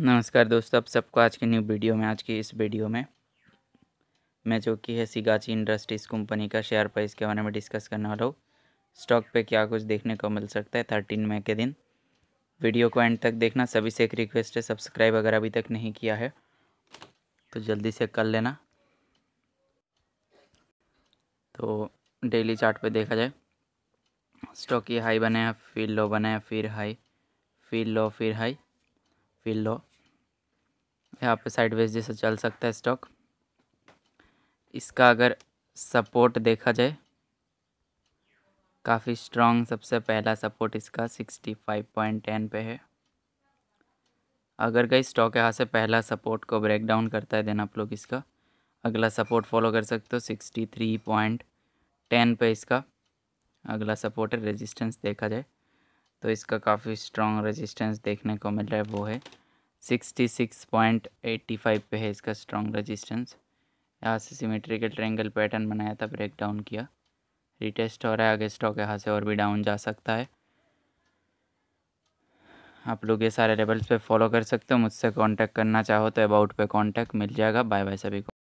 नमस्कार दोस्तों आप सबको आज के न्यू वीडियो में आज की इस वीडियो में मैं जो कि है सिगाची इंडस्ट्रीज़ कंपनी का शेयर प्राइस के बारे में डिस्कस करने वाला हूँ स्टॉक पे क्या कुछ देखने को मिल सकता है थर्टीन मई के दिन वीडियो को एंड तक देखना सभी से एक रिक्वेस्ट है सब्सक्राइब अगर अभी तक नहीं किया है तो जल्दी से कर लेना तो डेली चार्ट पे देखा जाए स्टॉक ये हाई बनाया फिर लो बनाया फिर हाई फिर लो फिर हाई फिर लो यहाँ पे साइडवेज जैसे चल सकता है स्टॉक इसका अगर सपोर्ट देखा जाए काफ़ी स्ट्रांग सबसे पहला सपोर्ट इसका सिक्सटी फाइव पॉइंट टेन पे है अगर कई स्टॉक यहाँ से पहला सपोर्ट को ब्रेक डाउन करता है देन आप लोग इसका अगला सपोर्ट फॉलो कर सकते हो सिक्सटी थ्री पॉइंट टेन पे इसका अगला सपोर्ट है रेजिस्टेंस देखा जाए तो इसका काफ़ी स्ट्रांग रेजिस्टेंस देखने को मिल रहा है वो है 66.85 पे है इसका स्ट्रॉन्ग रजिस्टेंस यहाँ से सिमेट्रिकल ट्रेंगल पैटर्न बनाया था ब्रेक डाउन किया रिटेस्ट हो रहा है आगे स्टॉक यहाँ से और भी डाउन जा सकता है आप लोग ये सारे लेवल्स पे फॉलो कर सकते हो मुझसे कांटेक्ट करना चाहो तो अबाउट पे कांटेक्ट मिल जाएगा बाय बाय सभी को